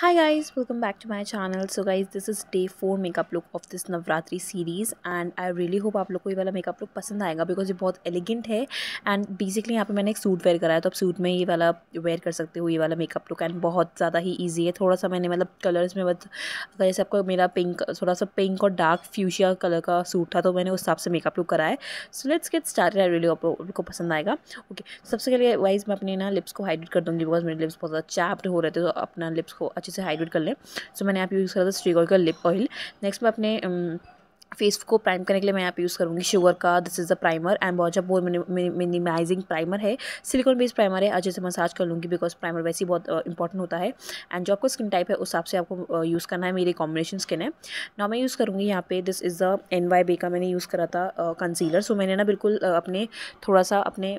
High guys welcome back to my channel so guys this is day four makeup look of this Navratri series and I really hope आप लोग को ये वाला makeup look पसंद आएगा because ये बहुत एलिगेंट है एंड बेसिकली यहाँ पे मैंने एक सूट वेयर कराया तो आप सूट में ये वाला वेयर कर सकते हो ये वाला मेकअप लुक एंड बहुत ज़्यादा ही ईजी है थोड़ा सा मैंने मतलब कलर्स में बस अगर जैसे आपको मेरा पिंक थोड़ा सा पिंक और डार्क फ्यूशिया कलर का सूट था तो मैंने उस हिसाब से मेकअप लुक कराया so let's get start I really आप लोग को पसंद आएगा ओके सबसे पहले वाइज मैं अपने ना लिप्स को हाइड्रेट कर दूँगी बिकॉज मेरे लिप्स बहुत ज़्यादा चैप्ड हो रहे थे तो अपना लिप्स को अच्छे अच्छे से हाइड्रेट कर लें सो मैंने यहाँ पे यूज़ करा था स्ट्रीगोल का लिप ऑयल नेक्स्ट मैं अपने फेस को प्राइम करने के लिए मैं यहाँ पे यूज़ करूँगी शुगर का this is the primer and बहुत जब बहुत मिनिमाइजिंग प्राइमर है सिलिकॉन बेस्ड प्राइमर है अच्छे से मसाज कर लूँगी बिकॉज प्राइमर वैसे ही बहुत इंपॉर्टेंट होता है एंड जो आपका स्किन टाइप है उस हिसाब से आपको यूज़ करना है मेरी कॉम्बिनेशन स्किन है ना मैं यूज़ करूँगी यहाँ पे this is the N Y B का मैंने यूज़ करा था कंसीलर सो मैंने ना बिल्कुल अपने थोड़ा सा अपने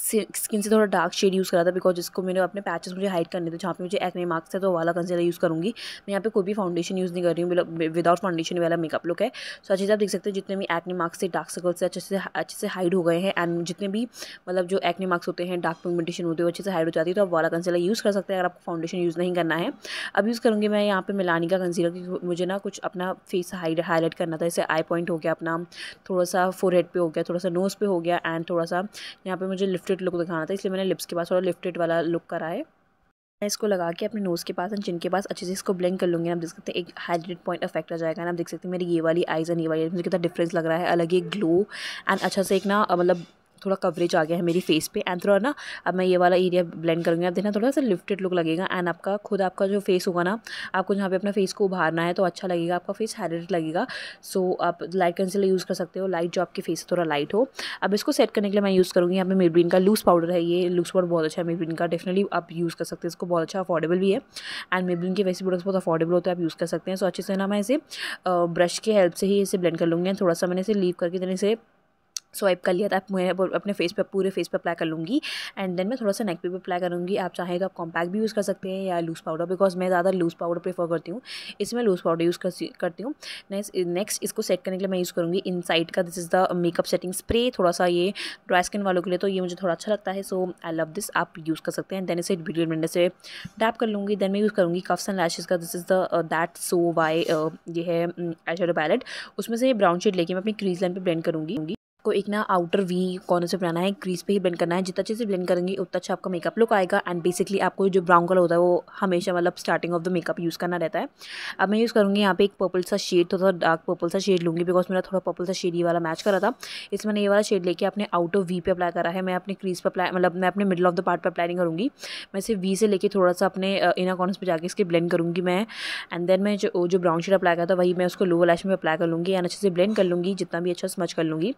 स्किन से थोड़ा डार्क शेड यूज़ करा था बिकॉज इसको मैंने अपने पैचेस मुझे हाइड करने थे जहाँ पे मुझे एक्ने मार्क्स है तो वाला कंसीलर यूज़ करूँगी मैं यहाँ पे कोई भी फाउंडेशन यूज़ नहीं कर रही हूँ विदाउट मतलब फाउंडेशन वाला मेकअप लुक है सो अच्छे से आप देख सकते हैं जितने भी एक्ने मार्क्स से डार्क सर्कल से अच्छे से अच्छे से हाइड हो गए हैं एंड जितने भी मतलब जो एक्ने मार्क्स होते हैं डार्क पिगमेंटेशन होते हैं अच्छे से हाइड हो जाती है तो आप वाला कंसीलर यूज़ कर सकते हैं अगर आपको फाउंडेशन यूज़ नहीं करना है अब यूज़ करूँगी मैं यहाँ पर मिलानी का कंसीलर क्योंकि मुझे ना कुछ अपना फेस हाइड हाईलाइट करना था जैसे आई पॉइंट हो गया अपना थोड़ा सा फोरहेड पे हो गया थोड़ा सा नोज़ पे हो गया एंड थोड़ा सा यहाँ पर मुझे लिफ्ट लिफ्टेड लुक दिखाना था इसलिए मैंने लिप्स के पास थोड़ा लिफ्टेड वाला लुक करा है मैं इसको लगा के अपने नोज़ के पास एंड चिन के पास अच्छे से इसको ब्लेंड कर लूँगी आप देख सकते हैं एक हाइड्रेट पॉइंट अफेक्ट आ जाएगा ना आप देख सकते हैं मेरी ये वाली आइज़ एंड ये वाली मुझे कितना डिफरेंस लग रहा है अलग ही ग्लो एंड अच्छा से एक ना मतलब थोड़ा कवरेज आ गया है मेरी फेस पे एंड थोड़ा ना अब मैं ये वाला एरिया ब्लेंड करूँगी आप देखना थोड़ा सा लिफ्टेड लुक लगेगा एंड आपका खुद आपका जो फेस होगा ना आपको जहाँ पे अपना फेस को उभारना है तो अच्छा लगेगा आपका फेस हाइड्रेट लगेगा सो आप लाइट कंसिलर यूज़ कर सकते हो लाइट जो आपके फेस थोड़ा लाइट हो अब इसको सेट करने के लिए मैं यूज़ करूँगी यहाँ पे मेरब्रीन का लूज़ पाउडर है ये लूज़ पाउडर बहुत अच्छा है मेरब्रीन का डेफिनेटली आप यूज़ कर सकते हैं इसको बहुत अच्छा अफोर्डेबल भी है एंड मेब्रिन के वैसे प्रोडक्ट्स बहुत अफोर्डेबल होते हैं आप यूज़ कर सकते हैं सो अच्छे से ना मैं इसे ब्रश की हेल्प से ही इसे ब्लेंड कर लूँगी थोड़ा सा मैंने इसे लीव करके देने से स्वाइप कर लिया था मैं अपने फेस पे पूरे फेस पे अप्लाई कर लूँगी एंड देन मैं थोड़ा सा नेक पे भी अप्लाई करूँगी आप चाहें तो आप कॉम्पैक्ट भी यूज़ कर सकते हैं या लूज़ पाउडर बिकॉज मैं ज़्यादा लूज़ पाउडर प्रेफर करती हूँ इसमें लूज़ पाउडर यूज़ कर, करती हूँ नेक्स्ट नेक्स्ट इसको सेट करने के लिए मैं यूज़ करूँगी इन का this is the makeup setting spray थोड़ा सा ये ड्राई स्किन वालों के लिए तो ये मुझे थोड़ा अच्छा लगता है सो आई लव दिस आप यूज़ कर सकते हैं देन इसे ब्यूटी ब्लेंडर से डैप कर लूँगी देन मैं यूज़ करूँगी कफ्स एंड लैशेज़ का this is the that so why ये है आई mm, पैलेट उसमें से ब्राउन शेड लेके मैं अपनी क्रीज लाइन पर ब्लेंड करूँगी आपको एक ना आउटर वी कॉर्नर से बनाना है क्रीज पे ही ब्लेंड करना है जितना अच्छे से ब्लेंड करेंगे उतना अच्छा आपका मेकअप लुक आएगा एंड बेसिकली आपको जो ब्राउन कलर होता है वो हमेशा मतलब starting of the makeup use करना रहता है अब मैं यूज़ करूँगी यहाँ पे एक पर्पल सा शेड थोड़ा डार्क पर्पल सा शेड लूँगी बिकॉज मेरा थोड़ा पर्पल सा शेड ये वाला मैच करा था इस मैंने ये वाला शेड लेके अपने आउटर वी पे अप्लाई करा है मैं अपने क्रीज पर अप्लाई मतलब मैं अपने मिडल ऑफ द पार्ट पर अप्लाई नहीं करूँगी मैं सिर्फ वी से लेकर थोड़ा सा अपने इनर कॉर्नर पर जाकर इसके ब्लेंड करूँगी मैं एंड देन मैं जो जो ब्राउन शेड अप्लाई करा था वही मैं उसको लोअर लैश में अप्लाई कर लूँगी एंड अच्छे से ब्लेंड कर लूँगी जितना भी अच्छा स्मच कर लूँगी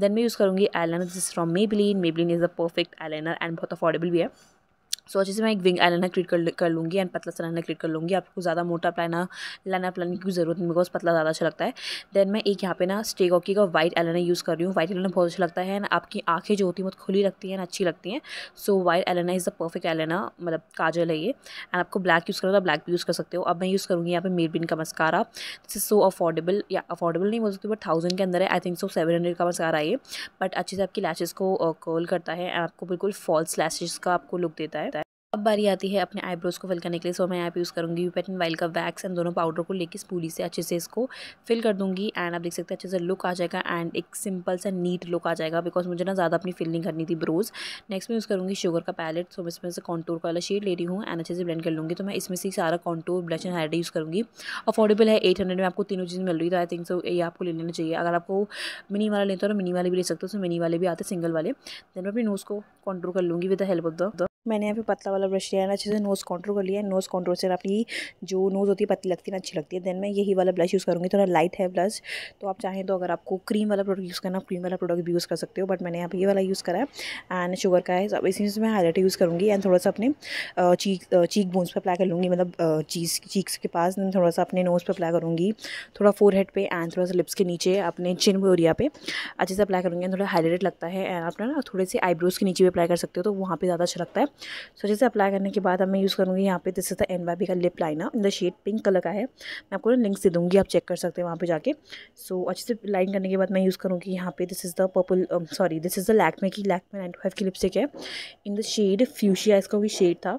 देन मैं यूज़ करूँगी eye liner this from Maybelline is a perfect eye liner and बहुत अफोर्डेबल भी है सो अच्छे से मैं एक विंग आई क्रिएट कर कर लूँगी एंड पतला सा लाइनर क्रिएट कर लूँगी आपको ज़्यादा मोटा प्लाना लाइनर प्लान की जरूरत नहीं बिकॉज पतला ज़्यादा अच्छा लगता है देन मैं एक यहाँ पे ना स्टे कॉकी का वाइट एलाइनर यूज़ कर रही हूँ वाइट एलाइनर बहुत अच्छा लगता है एंड आपकी आँखें जो होती हैं बहुत खुली लगती हैं अच्छी लगती हैं so white eyeliner is the perfect eyeliner मतलब काजल है ये एंड आपको ब्लैक यूज़ करना तो ब्लैक भी यूज़ कर सकते हो अब मैं यूज़ करूँगी यहाँ पे मेरबिन का mascara this is so affordable या अफोर्डेबल नहीं बोल सकती बट थाउजेंड के अंदर है I think so seven hundred का मस्कारा ये बट अच्छे से आपकी लैशेज़ को कर्ल करता है एंड आपको बिल्कुल फॉल्स लैशेज़ का आपको लुक देता है अब बारी आती है अपने आईब्रोज़ को फिल करने के लिए सो मैं यहाँ पे यूज़ करूँगी यू पेट एंड वाइल का वैक्स एंड दोनों पाउडर को लेके स्पूली से अच्छे से इसको फिल कर दूँगी एंड आप देख सकते हैं अच्छे से लुक आ जाएगा एंड एक सिंपल सा नीट लुक आ जाएगा बिकॉज मुझे ना ज़्यादा अपनी फिलिंग करनी थी ब्रोज नेक्स्ट मैं यूज़ करूँगी शुगर का पैलेट सो मैं इसमें से कॉन्टोर वाला शेड ले रही हूँ एंड अच्छे से ब्लेंड कर लूँगी तो मैं इसमें से सारा कॉन्टोर ब्लश एंड हाइड यूज़ करूँगी अफोर्डेबल है एट हंड्रेड में आपको तीनों चीज़ मिल रही तो आई थिंक सो ये आपको ले लेना चाहिए अगर आपको मिनी वाला लेते हो तो मिनी वाले भी ले सकते हो सो मिनी वाले भी आते सिंगल वाले देन मैं अपनी नोज़ को कॉन्टोर कर लूँगी with the help of the मैंने यहाँ पे पतला वाला ब्रश लिया है अच्छे से नोज़ कंट्रोल कर लिया है नोज़ कंट्रोल से अपनी जो नोज़ होती है पतली लगती है ना अच्छी लगती है देन मैं यही वाला ब्लश यूज़ करूँगी थोड़ा लाइट है ब्लश तो आप चाहें तो अगर आपको क्रीम वाला प्रोडक्ट यूज़ करना क्रीम वाला प्रोडक्ट भी यूज़ कर सकते हो बट मैंने यहाँ पर ये वाला यूज़ करा है एंड शुगर का है अब इसी से मैं हाईलाइट यूज़ करूँगी एंड थोड़ा सा अपने चीक चीक बोन्स पर अप्लाई कर लूँगी मतलब चीज चीक्स के पास दैन थोड़ा सा अपने नोज़ पर अप्लाई करूँगी थोड़ा फोर हेड पर एंड थोड़ा सा लिप्स के नीचे अपने चिन एरिया पर अच्छे से अप्लाई करूँगी थोड़ा हाईलाइट लगता है एंड आप ना थोड़े से आईब्रोज़ के नीचे भी अप्लाई कर सकते हो तो वहाँ पर ज़्यादा अच्छा लगता है सो so, जैसे अप्लाई करने के बाद अब मैं यूज़ करूँगी यहाँ पे this is the N Y B का lip liner in the shade pink colour का है मैं आपको ना लिंक्स दे दूँगी आप चेक कर सकते हैं वहाँ पे जाके सो so, अच्छे से लाइन करने के बाद मैं यूज़ करूँगी यहाँ पे this is the purple sorry this is the Lakme की लैकमे नाइन्टी फाइव की लिपस्टिक है इन द शेड फ्यूशिया इसका भी शेड था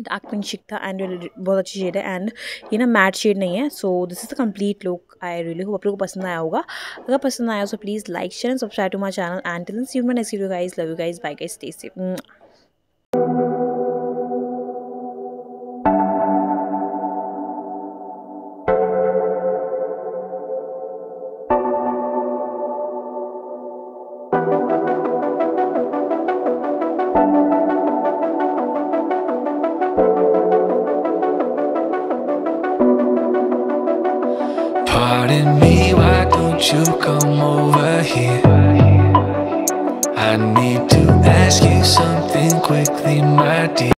डार्क पिंक शिक था एंड बहुत अच्छी शेड है एंड ये ना मैट शेड नहीं है so this is the complete look I really hope आप लोगों को पसंद आया होगा अगर पसंद आया तो please like share and subscribe to my channel and till see you my next video guys love you guys bye guys stay safe Pardon me, why don't you come over here? I need to ask you something quickly, my dear